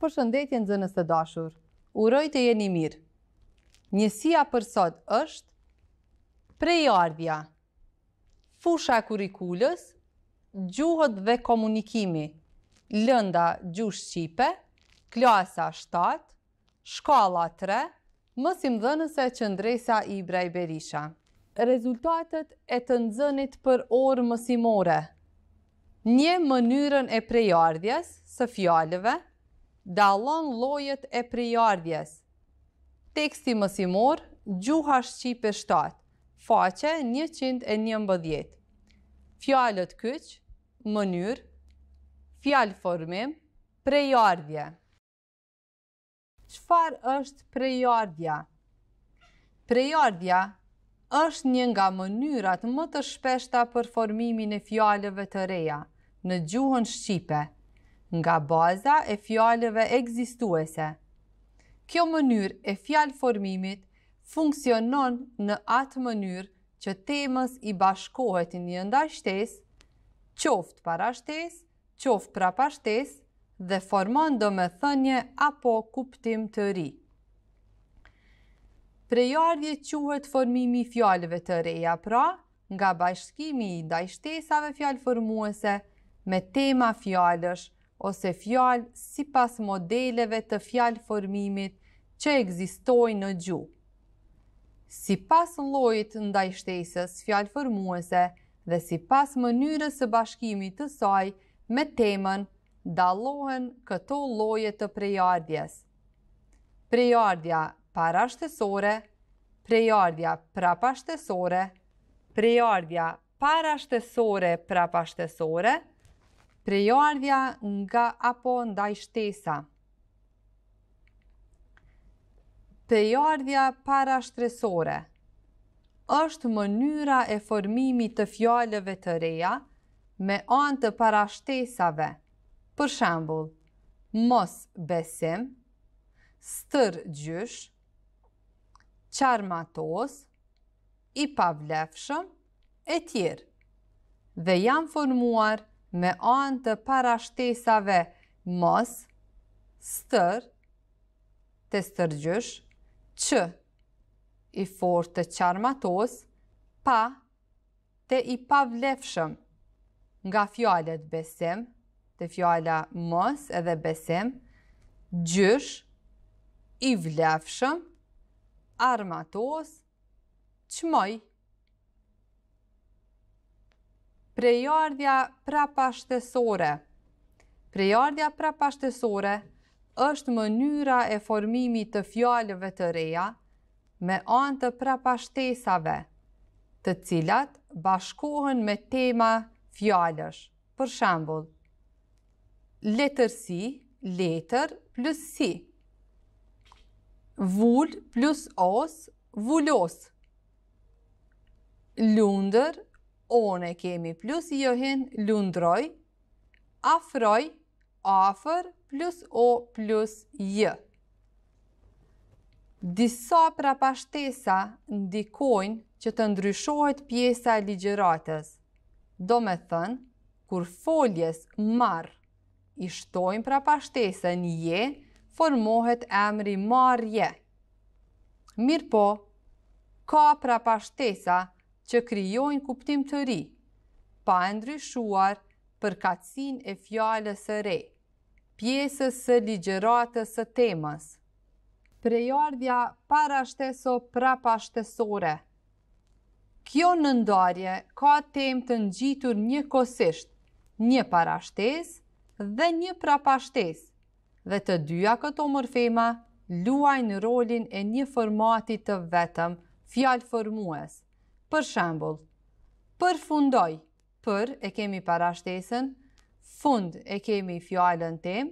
për shëndetjen zënës të dashur. Uroj të jeni mirë. Njësia për sot është prejardhja, fusha kurikulës, gjuhët dhe komunikimi, lënda gjush qipe, klasa 7, shkala 3, mësim nëse qëndresa i Ibraj Berisha. Rezultatet e të nëzënit për orë mësimore. Një mënyrën e prejardhjes, së fjallëve, dalon lojet e prejardhjes. Teksti mësimor, Gjuha Shqipe 7, faqe 111. Fjallët kyç, mënyr, fjallë formim, prejardhje. Qfar është prejardhja? Prejardhja është një nga mënyrat më të shpeshta për formimin e fjallëve të reja në Gjuhën Shqipe nga baza e fjallëve egzistuese. Kjo mënyr e fjallë formimit funksionon në atë mënyr që temës i bashkohet një ndajshtes, qoft qoftë para shtes, qoftë pra shtes, dhe formon do me thënje apo kuptim të ri. Prejarje quhet formimi fjallëve të reja pra, nga bashkimi i dajshtesave fjallë formuese me tema fjallësh ose fjalë si pas modeleve të fjalë formimit që egzistojnë në gju. Si pas lojit ndaj shtesës fjalë formuese dhe si pas mënyrës së bashkimit të saj me temën, dalohen këto loje të prejardjes. Prejardja parashtesore, prejardja prapashtesore, prejardja parashtesore prapashtesore, Prejardhja nga apo ndaj shtesa Prejardhja para shtresore është mënyra e formimi të fjallëve të reja me anë të para shtesave për shambull, mos besim stër gjysh qarmatos i pavlefshëm e tjerë dhe janë formuar me anë të parashtesave mos, stër, të stërgjysh, që, i forë të qarmatos, pa, të i pavlefshëm, nga fjallet besim, të fjalla mos edhe besim, gjysh, i vlefshëm, armatos, qmoj, Prejardhja prapashtesore. Prejardhja prapashtesore është mënyra e formimi të fjallëve të reja me anë të prapashtesave të cilat bashkohen me tema fjallësh. Për shambull, letërsi, letër, plus si. Vull, plus os, vullos. Lunder, One kemi plus johin lundroj, afroj, afer, plus o, plus jë. Disa prapashtesa ndikojnë që të ndryshohet pjesa e ligjëratës. Do me thënë, kur foljes marr i shtojnë prapashtesën je, formohet emri marje. je. Mirë po, ka prapashtesa që kryojnë kuptim të ri, pa ndryshuar për katsin e fjallës së re, pjesës së ligjeratës së temës. Prejardhja para shteso prapa shtesore Kjo nëndarje ka tem të ngjitur një kosisht, një para shtes dhe një prapa shtes, dhe të dyja këto morfema luajnë rolin e një formatit të vetëm fjalë formues. Për shambull, për fundoj, për e kemi parashtesën, fund e kemi fjallën tem,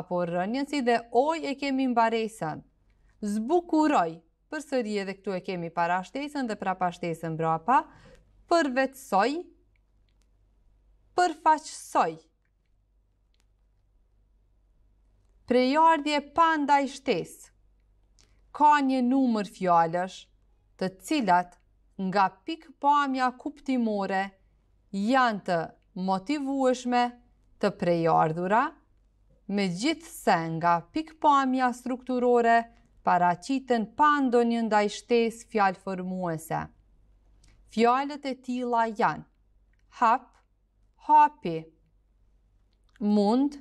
apo rënjën si dhe oj e kemi mbaresën. Zbukuroj, për sëri edhe këtu e kemi parashtesën dhe pra pashtesën brapa, për vetësoj, për faqësoj. Prejardje pa ndaj shtesë, ka një numër fjallësh të cilat nga pikpamja kuptimore janë të motivueshme të prejardhura, me gjithë se nga pikpamja strukturore paracitën pa ndonjë ndaj shtes fjalë formuese. Fjalët e tila janë hap, hapi, mund,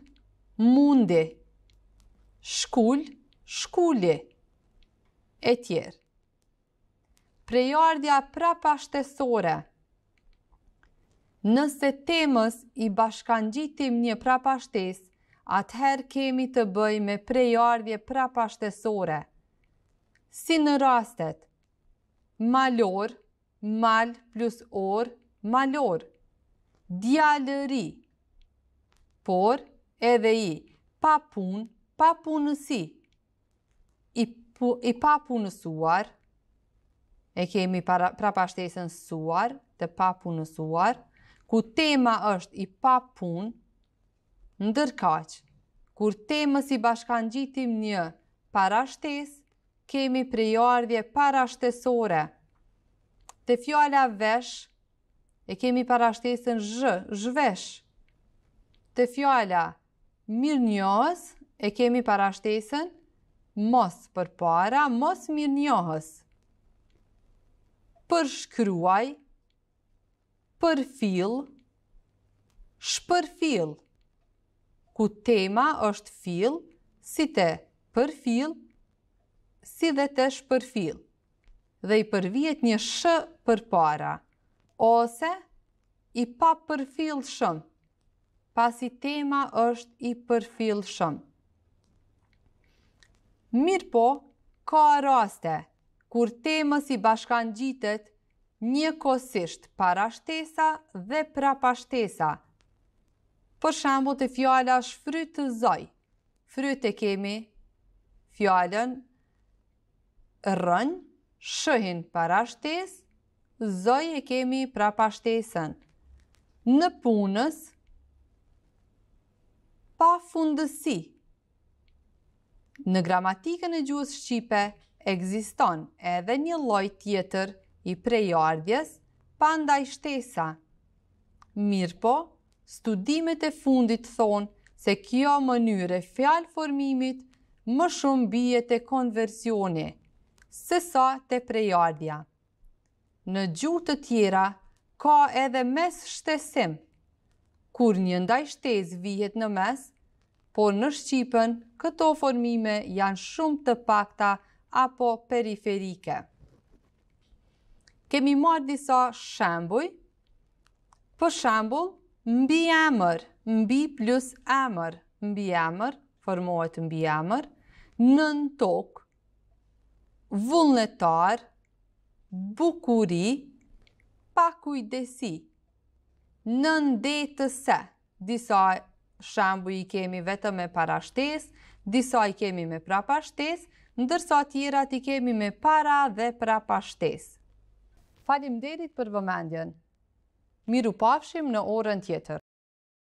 mundi, shkull, shkulli, e tjerë. Prejardhja prapashtesore Nëse temës i bashkan gjitim një prapashtes, atëherë kemi të bëj me prejardhje prapashtesore. Si në rastet, malor, mal, plus or, malor, djallëri, por, edhe i, papun, papunësi, i papunësuar, e kemi para, pra pashtesën suar, të papunësuar, ku tema është i papun, ndërkaq, kur temës i bashkan gjitim një parashtes, kemi prejardhje parashtesore. Të fjala vesh, e kemi parashtesën zhë, zhvesh. Të fjala mirë e kemi parashtesën mos për para, mos mirë njohës. Përshkryuaj, përfil, shpërfil, ku tema është fil, si të përfil, si dhe të shpërfil, dhe i përvjet një shë përpara, ose i pa përfil shëm, pasi tema është i përfil shëm. Mirë po, ka raste? kur temës i bashkan gjitet një kosisht para shtesa dhe pra pa shtesa. Për shambu të fjala është fryt të zoj. Fryt e kemi fjallën rënjë, shëhin para shtes, zoj e kemi pra pa Në punës, pa fundësi. Në gramatikën e gjuhës Shqipe, egziston edhe një loj tjetër i prejardhjes pa i shtesa. Mirë po, studimet e fundit thonë se kjo mënyre fjalë formimit më shumë bije të konversioni, se sa të prejardhja. Në gjutë të tjera, ka edhe mes shtesim, kur një ndaj shtes vijet në mes, por në Shqipën, këto formime janë shumë të pakta apo periferike. Kemi marrë disa shembuj, për shembul, mbi emër, mbi plus emër, mbi emër, formohet mbi emër, në në tokë, vullnetar, bukuri, pakujdesi, në disa shembuj i kemi vetëm e parashtes, disa i kemi me prapashtes, ndërsa tjera ti kemi me para dhe pra pashtes. Falim derit për vëmendjen. Miru pafshim në orën tjetër.